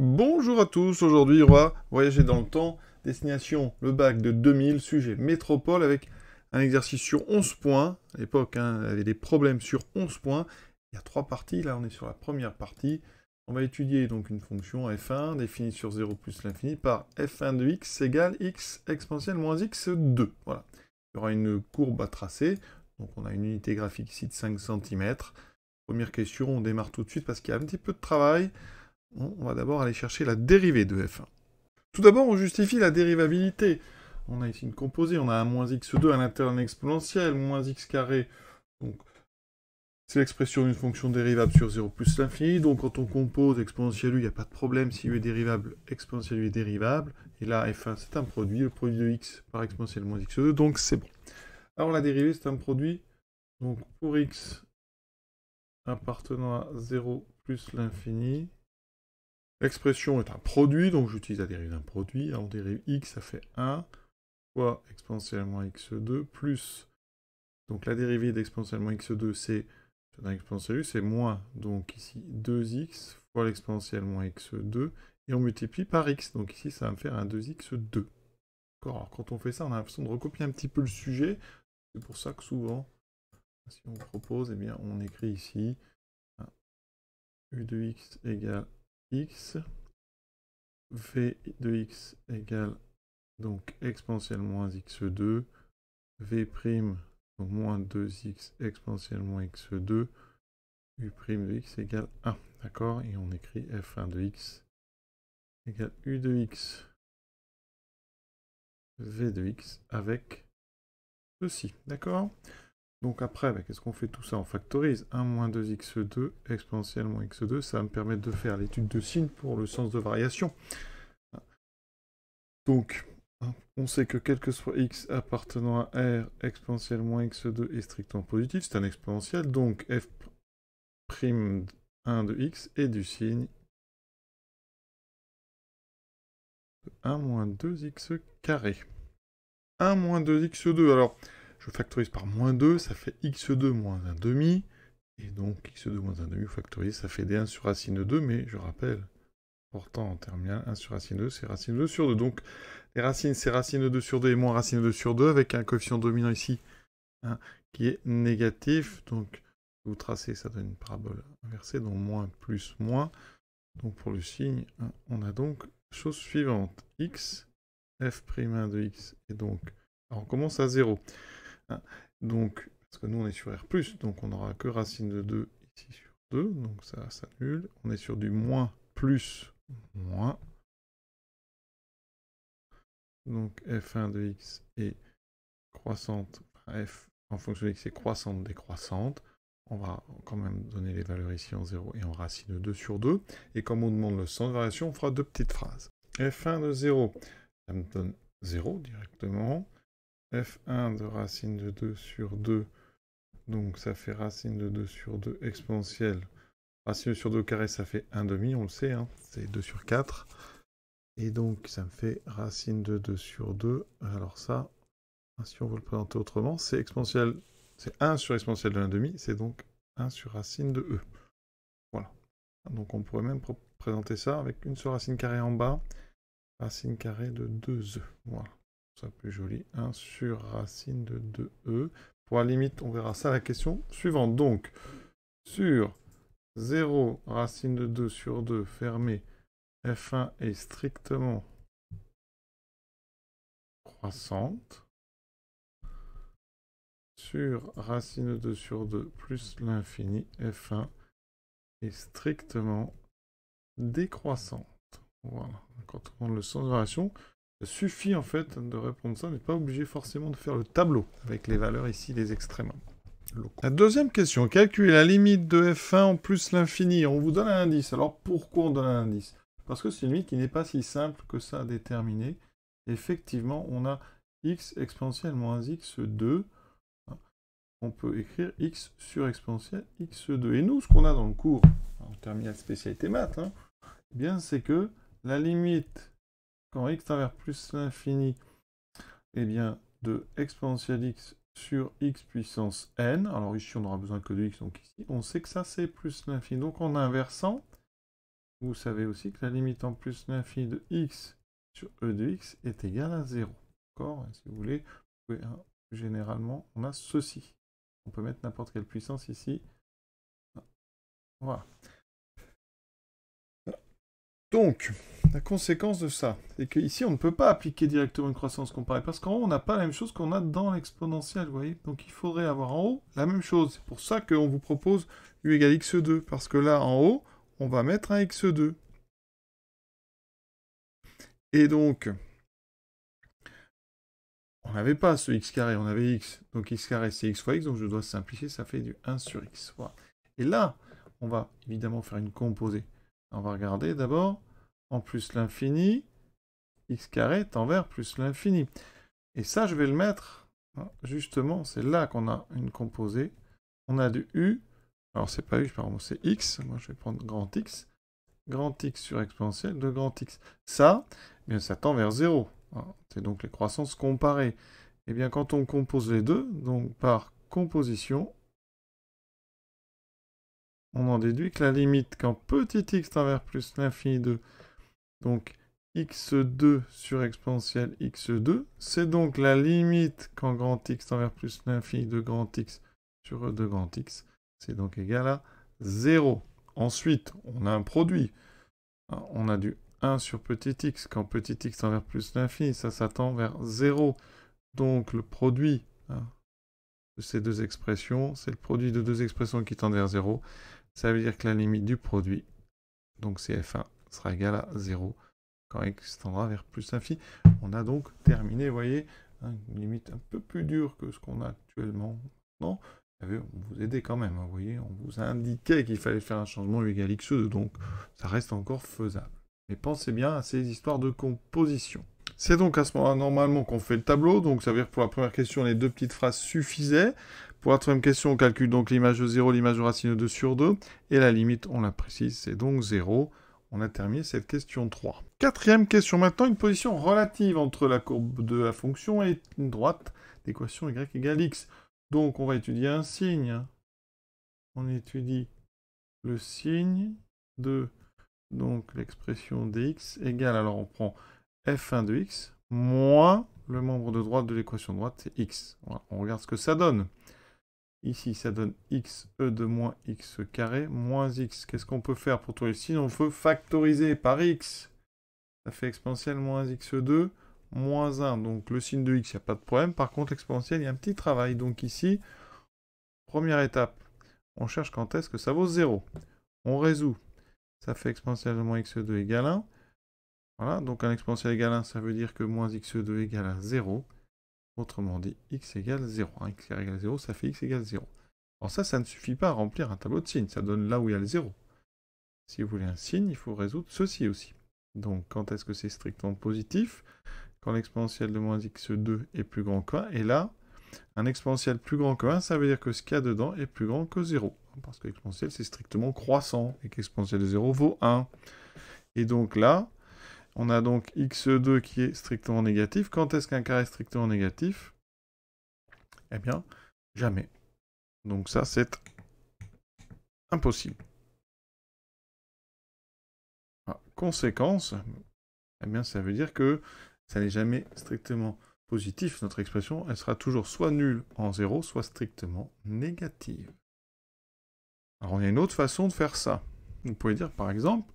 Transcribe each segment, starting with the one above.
Bonjour à tous, aujourd'hui on va voyager dans le temps, destination le bac de 2000, sujet métropole avec un exercice sur 11 points, à l'époque hein, il y avait des problèmes sur 11 points, il y a trois parties, là on est sur la première partie, on va étudier donc une fonction f1 définie sur 0 plus l'infini par f1 de x égale x exponentielle moins x2, voilà. Il y aura une courbe à tracer, donc on a une unité graphique ici de 5 cm. Première question, on démarre tout de suite parce qu'il y a un petit peu de travail. On va d'abord aller chercher la dérivée de f1. Tout d'abord, on justifie la dérivabilité. On a ici une composée, on a un moins x2 à l'intérieur d'un exponentiel, moins x carré. Donc, c'est l'expression d'une fonction dérivable sur 0 plus l'infini. Donc, quand on compose exponentielle u, il n'y a pas de problème. Si u est dérivable, exponentielle u est dérivable. Et là, f1, c'est un produit, le produit de x par exponentielle moins x2. Donc, c'est bon. Alors, la dérivée, c'est un produit. Donc, pour x appartenant à 0 plus l'infini, L'expression est un produit, donc j'utilise la dérive d'un produit. On dérive x, ça fait 1 fois exponentiellement moins x2 plus. Donc la dérivée d'exponentielle x2, c'est c'est moins, donc ici 2x fois l'exponentielle moins x2, et on multiplie par x. Donc ici, ça va me faire un 2x2. Alors quand on fait ça, on a l'impression de recopier un petit peu le sujet. C'est pour ça que souvent, si on propose, eh bien, on écrit ici hein, u de x égale x. V de x égale donc exponentielle moins x2. V prime donc moins 2x exponentielle moins x2. U prime de x égale 1. D'accord Et on écrit f1 de x égale u de x v de x avec ceci. D'accord donc après, bah, qu'est-ce qu'on fait tout ça On factorise 1 moins 2x2 exponentielle moins x2. Ça va me permettre de faire l'étude de signe pour le sens de variation. Donc, hein, on sait que quel que soit x appartenant à R, exponentielle moins x2 est strictement positif. C'est un exponentiel, donc f' 1 de x est du signe 1 moins 2x carré. 1 moins 2x2. Alors, je factorise par moins 2, ça fait x2 moins 1 demi, et donc x2 moins 1 demi factorise, ça fait des 1 sur racine de 2, mais je rappelle, pourtant, en terminale, 1 sur racine de 2, c'est racine de 2 sur 2. Donc les racines, c'est racine de 2 sur 2 et moins racine de 2 sur 2, avec un coefficient dominant ici hein, qui est négatif. Donc vous tracez, ça donne une parabole inversée, donc moins plus moins. Donc pour le signe, hein, on a donc chose suivante, x, f'1 de x, et donc on commence à 0. Hein. Donc, parce que nous, on est sur R+, donc on n'aura que racine de 2 ici sur 2, donc ça s'annule. On est sur du moins plus moins. Donc f1 de x est croissante, f en fonction de x est croissante décroissante. On va quand même donner les valeurs ici en 0 et en racine de 2 sur 2. Et comme on demande le centre de variation, on fera deux petites phrases. f1 de 0, ça me donne 0 directement f1 de racine de 2 sur 2, donc ça fait racine de 2 sur 2 exponentielle. Racine sur 2 carré, ça fait 1 demi, on le sait, hein. c'est 2 sur 4. Et donc, ça me fait racine de 2 sur 2. Alors ça, hein, si on veut le présenter autrement, c'est exponentielle, c'est 1 sur exponentielle de 1 demi, c'est donc 1 sur racine de e. Voilà. Donc on pourrait même présenter ça avec une seule racine carrée en bas, racine carrée de 2e. Voilà. Ça plus joli, 1 sur racine de 2e. Pour la limite, on verra ça à la question suivante. Donc, sur 0 racine de 2 sur 2 fermé, f1 est strictement croissante. Sur racine de 2 sur 2 plus l'infini, f1 est strictement décroissante. Voilà, quand on le sens de relation suffit en fait de répondre ça, mais pas obligé forcément de faire le tableau avec les valeurs ici des extrêmes. La deuxième question, calculer la limite de f1 en plus l'infini. On vous donne un indice. Alors pourquoi on donne un indice Parce que c'est une limite qui n'est pas si simple que ça à déterminer. Effectivement, on a x exponentielle moins x2. On peut écrire x sur exponentielle x2. Et nous, ce qu'on a dans le cours, en terminale spécialité maths, hein, eh bien c'est que la limite quand x vers plus l'infini eh bien de exponentielle x sur x puissance n, alors ici on n'aura besoin que de x, donc ici on sait que ça c'est plus l'infini. Donc en inversant, vous savez aussi que la limite en plus l'infini de x sur e de x est égale à 0. D'accord Si vous voulez, hein, généralement on a ceci. On peut mettre n'importe quelle puissance ici. Voilà. Donc, la conséquence de ça, c'est qu'ici, on ne peut pas appliquer directement une croissance comparée, parce qu'en haut, on n'a pas la même chose qu'on a dans l'exponentielle, vous voyez Donc, il faudrait avoir en haut la même chose. C'est pour ça qu'on vous propose U égale X2, parce que là, en haut, on va mettre un X2. Et donc, on n'avait pas ce x carré, on avait x. Donc x carré, c'est x fois x, donc je dois simplifier, ça fait du 1 sur x. Et là, on va évidemment faire une composée. On va regarder d'abord. En plus l'infini, x carré tend vers plus l'infini. Et ça, je vais le mettre, hein, justement, c'est là qu'on a une composée. On a du u, alors c'est pas u, c'est x, moi je vais prendre grand x, grand x sur exponentiel de grand x. Ça, eh bien, ça tend vers 0. Hein. C'est donc les croissances comparées. Et eh bien quand on compose les deux, donc par composition, on en déduit que la limite quand petit x tend vers plus l'infini de donc x2 sur exponentielle x2, c'est donc la limite quand grand x tend vers plus l'infini de grand x sur e de grand x, c'est donc égal à 0. Ensuite, on a un produit. On a du 1 sur petit x. Quand petit x tend vers plus l'infini, ça s'attend vers 0. Donc le produit hein, de ces deux expressions, c'est le produit de deux expressions qui tendent vers 0. Ça veut dire que la limite du produit, donc f 1 sera égale à 0 quand x tendra vers plus infi. On a donc terminé, vous voyez, hein, une limite un peu plus dure que ce qu'on a actuellement. Non, on vous aidait quand même, hein, vous voyez, on vous a indiqué qu'il fallait faire un changement U égale X2, e donc ça reste encore faisable. Mais pensez bien à ces histoires de composition. C'est donc à ce moment-là normalement qu'on fait le tableau, donc ça veut dire que pour la première question, les deux petites phrases suffisaient. Pour la troisième question, on calcule donc l'image de 0, l'image de racine de 2 sur 2. Et la limite, on la précise, c'est donc 0. On a terminé cette question 3. Quatrième question maintenant, une position relative entre la courbe de la fonction et une droite d'équation y égale x. Donc on va étudier un signe. On étudie le signe de donc l'expression dx égale, alors on prend f1 de x moins le membre de droite de l'équation droite, c'est x. on regarde ce que ça donne. Ici, ça donne xe de moins x carré moins x. Qu'est-ce qu'on peut faire pour trouver signe On peut factoriser par x. Ça fait exponentiel moins x2 moins 1. Donc le signe de x, il n'y a pas de problème. Par contre, l'exponentiel, il y a un petit travail. Donc ici, première étape, on cherche quand est-ce que ça vaut 0. On résout. Ça fait exponentiel de moins x2 égale 1. Voilà, donc un exponentiel égale 1, ça veut dire que moins x2 égale à 0. Autrement dit, x égale 0. Hein, x égale 0, ça fait x égale 0. Alors ça, ça ne suffit pas à remplir un tableau de signes. Ça donne là où il y a le 0. Si vous voulez un signe, il faut résoudre ceci aussi. Donc quand est-ce que c'est strictement positif Quand l'exponentielle de moins x2 est plus grand que 1. Et là, un exponentiel plus grand que 1, ça veut dire que ce qu'il y a dedans est plus grand que 0. Parce que l'exponentiel, c'est strictement croissant. Et qu'exponentielle de 0 vaut 1. Et donc là, on a donc x2 e qui est strictement négatif. Quand est-ce qu'un carré est strictement négatif Eh bien, jamais. Donc ça, c'est impossible. Ah, conséquence, eh bien, ça veut dire que ça n'est jamais strictement positif. Notre expression, elle sera toujours soit nulle en 0, soit strictement négative. Alors, on a une autre façon de faire ça. Vous pouvez dire, par exemple,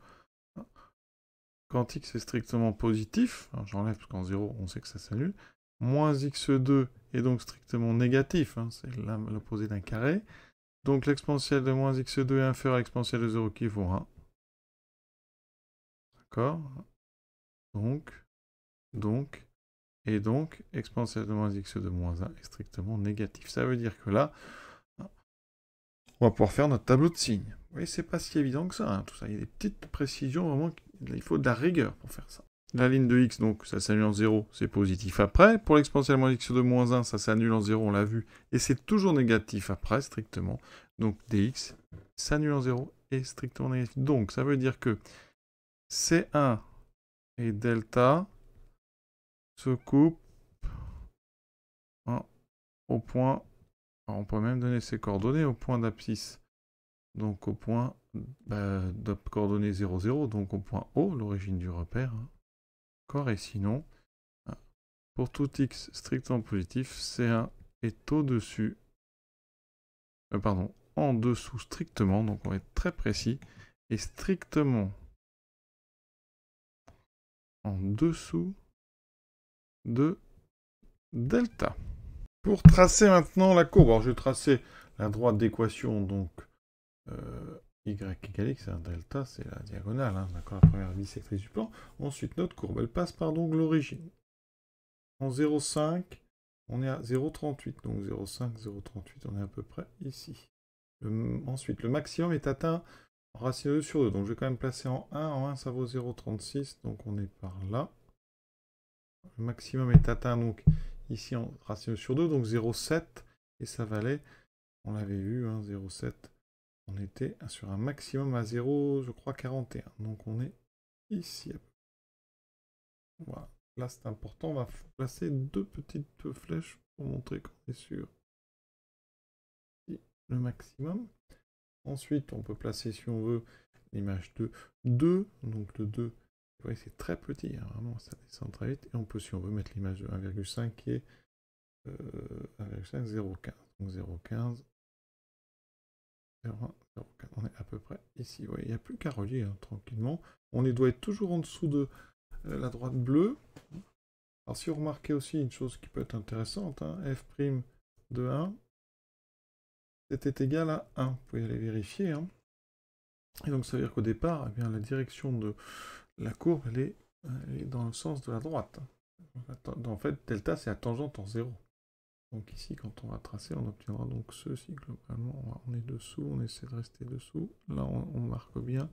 quantique, c'est strictement positif, j'enlève parce qu'en 0, on sait que ça s'annule, moins x2 est donc strictement négatif, hein, c'est l'opposé d'un carré. Donc l'exponentielle de moins x2 est inférieure à l'exponentielle de 0 qui vaut 1. D'accord Donc, donc, et donc, exponentielle de moins x2 moins 1 est strictement négatif. Ça veut dire que là, on va pouvoir faire notre tableau de signes. Vous voyez, c'est pas si évident que ça, hein, tout ça. Il y a des petites précisions vraiment qui il faut de la rigueur pour faire ça. La ligne de x, donc, ça s'annule en 0, c'est positif après. Pour l'exponentielle moins x de moins 1, ça s'annule en 0, on l'a vu. Et c'est toujours négatif après, strictement. Donc dx s'annule en 0 et strictement négatif. Donc, ça veut dire que C1 et delta se coupent au point... on peut même donner ses coordonnées au point d'abscisse donc au point bah, de coordonnée 0, 0, donc au point O, l'origine du repère. Hein. et sinon, hein. pour tout x strictement positif, C1 est au-dessus, euh, pardon, en dessous strictement, donc on va être très précis, et strictement en dessous de delta. Pour tracer maintenant la courbe, alors je vais tracer la droite d'équation, donc euh, y égale x, un delta, c'est la diagonale, hein, d'accord, la première bisectrice du plan. Ensuite, notre courbe, elle passe par donc l'origine. En 0,5, on est à 0,38, donc 0,5, 0,38, on est à peu près ici. ensuite, le maximum est atteint en racine de 2 sur 2, donc je vais quand même placer en 1, en 1 ça vaut 0,36, donc on est par là. Le maximum est atteint donc ici en racine 2 sur 2, donc 0,7, et ça valait, on l'avait vu, 0,7 hein, on était sur un maximum à 0, je crois 41. Donc on est ici. Voilà. Là c'est important. On va placer deux petites flèches pour montrer qu'on est sur le maximum. Ensuite, on peut placer, si on veut, l'image de 2. Donc le 2, vous voyez, c'est très petit. Hein. vraiment, ça descend très vite. Et on peut, si on veut, mettre l'image de 1,5 qui est 1,5, euh, 0,15. Donc 0,15, on est à peu près ici. il n'y a plus qu'à relier hein, tranquillement. On doit être toujours en dessous de euh, la droite bleue. Alors si vous remarquez aussi une chose qui peut être intéressante, hein, f' de 1, c'était égal à 1. Vous pouvez aller vérifier. Hein. Et donc ça veut dire qu'au départ, eh bien, la direction de la courbe, est, est, dans le sens de la droite. En fait, delta, c'est la tangente en 0. Donc ici, quand on va tracer, on obtiendra donc ceci. Globalement, on est dessous, on essaie de rester dessous. Là, on, marque bien.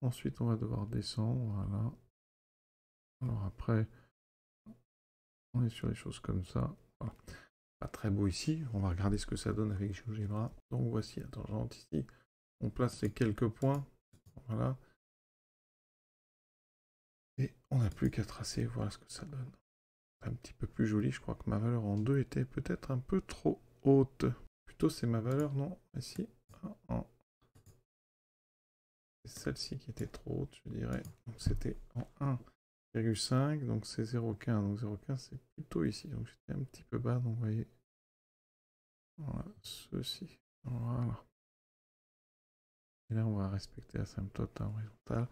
Ensuite, on va devoir descendre, voilà. Alors après, on est sur les choses comme ça. Pas très beau ici, on va regarder ce que ça donne avec GeoGebra. Donc voici la tangente ici. On place ces quelques points, voilà. Et on n'a plus qu'à tracer, voilà ce que ça donne petit peu plus joli. Je crois que ma valeur en 2 était peut-être un peu trop haute. Plutôt c'est ma valeur, non Ici, ah, ah, ah. en... celle-ci qui était trop haute, je dirais. Donc c'était en 1,5, donc c'est 0,15. Donc 0,15 c'est plutôt ici. Donc j'étais un petit peu bas, donc vous voyez. ceci. Voilà. Et là on va respecter la symptôme horizontale.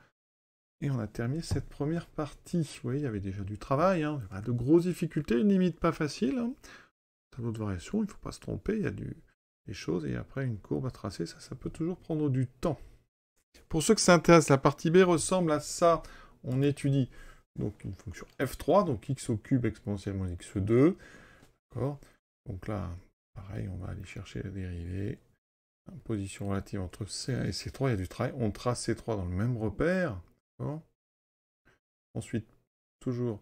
Et on a terminé cette première partie. Vous voyez, il y avait déjà du travail, hein, de grosses difficultés, une limite pas facile. Hein. Tableau de variation, il ne faut pas se tromper, il y a des choses, et après une courbe à tracer, ça, ça peut toujours prendre du temps. Pour ceux que ça intéresse, la partie B ressemble à ça. On étudie donc une fonction f3, donc x au cube exponentielle moins x2. D'accord Donc là, pareil, on va aller chercher la dérivée. Position relative entre C1 et C3, il y a du travail. On trace C3 dans le même repère. Ensuite, toujours,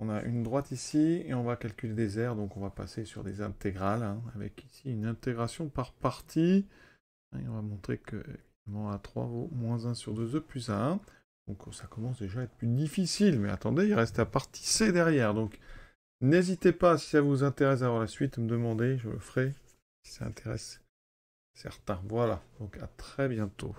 on a une droite ici et on va calculer des aires, donc on va passer sur des intégrales, hein, avec ici une intégration par partie. Hein, et on va montrer que évidemment, A3 vaut moins 1 sur 2e plus 1 Donc ça commence déjà à être plus difficile, mais attendez, il reste la partie C derrière. Donc n'hésitez pas, si ça vous intéresse à la suite, me demander, je le ferai, si ça intéresse certains. Voilà, donc à très bientôt.